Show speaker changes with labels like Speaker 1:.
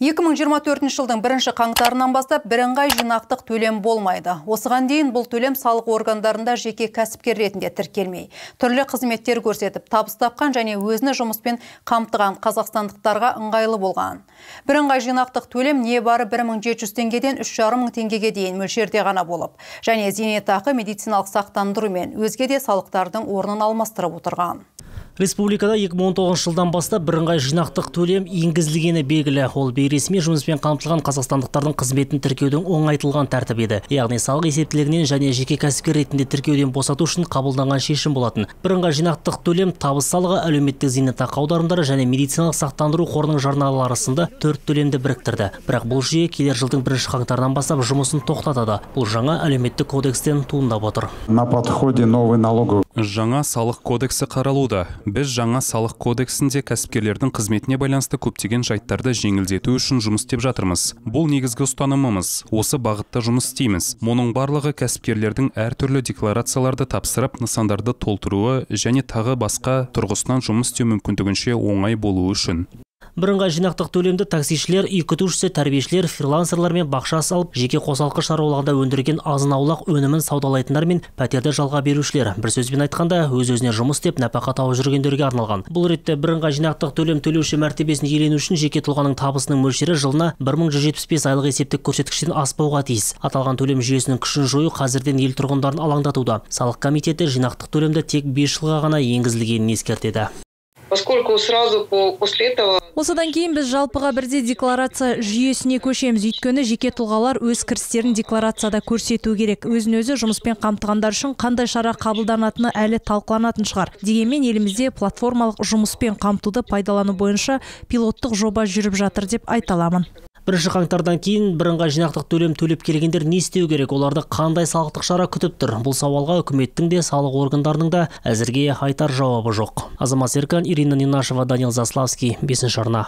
Speaker 1: 2024 жылдың бірінші қаңтарынан бастап бірыңғай жинақтық төлем болмайды. Осыған дейін бұл төлем салық органдарында жеке кәсіпкер ретінде тіркелмей, түрлі қызметтер көрсетіп, табыс тапқан және өзіні жұмыспен қамтыған қазақстандықтарға ыңғайлы болған. Бірыңғай жинақтық төлем не бары 1700 теңгеден 3500 теңгеге дейін мөлшерде ғана болып, және зейнетақы медициналық сақтандыру мен өзге де салықтардың орнын алмастырып отырған
Speaker 2: республикада 2019 жылдан бастап бірыңғай жинақтық төлем енгізілгені белгілі ол бейресми жұмыспен қамтылған қазақстандықтардың қызметін тіркеудің оңайтылған тәртібі еді яғни салық есептілігінен және жеке кәсіпкер ретінде тіркеуден босату үшін қабылданған шешім болатын бірыңғай жинақтық төлем табыс салығы әлеуметтік зейнетақы аударымдары және медициналық сақтандыру қорының жарналары сынды төрт төлемді біріктірді бірақ бұл жүйе келер жылдың бірінші қаңтарынан бастап жұмысын тоқтатады бұл жаңа әлеуметтік кодекстен туындап отыр
Speaker 3: на подходе новый налоговый жаңа салық кодексі қаралуда біз жаңа салық кодексінде кәсіпкерлердің қызметіне байланысты көптеген жайттарды жеңілдету үшін жұмыс істеп жатырмыз бұл негізгі ұстанымымыз осы бағытта жұмыс істейміз мұның барлығы кәсіпкерлердің әртүрлі декларацияларды тапсырып нысандарды толтыруы және тағы басқа тұрғысынан жұмыс істеу мүмкіндігінше оңай болуы үшін
Speaker 2: бірыңғай жинақтық төлемді таксишілер үй күтушісі тәрбиешілер фрилансерлар мен бақша салып жеке қосалқы шаруаларда өндірген азын аулақ өнімін саудалайтындар мен пәтерді жалға берушілер бір сөзбен айтқанда өз өзіне жұмыс істеп нәпақа тауып жүргендерге арналған бұл ретте бірыңғай жинақтық төлем төлеуші мәртебесін иелену үшін жеке тұлғаның табысының мөлшері жылына бір мың жүз жетпіс бес айлық есептік көрсеткіштен аспауға тиіс аталған төлем жүйесінің күшін жою қазірден ел тұрғындарын алаңдатуда салық комитеті жинақтық төлемді тек бес жылға ғана енгізілгенін ескертеді
Speaker 4: поскольку сразу после этого осыдан кейін біз жалпыға бірде декларация жүйесіне көшеміз өйткені жеке тұлғалар өз кірістерін декларацияда көрсету керек өзін өзі жұмыспен қамтығандар үшін қандай шара қабылданатыны әлі талқыланатын шығар дегенмен елімізде платформалық жұмыспен қамтуды пайдалану бойынша пилоттық жоба жүріп жатыр деп айта аламын
Speaker 2: бірінші қаңтардан кейін бірыңғай жинақтық төлем төлеп келгендер не істеу керек оларды қандай салықтық шара күтіп тұр бұл сауалға үкіметтің де салық органдарының да әзірге айтар жауабы жоқ азамат серкан ирина нинашева данил заславский бесінші арна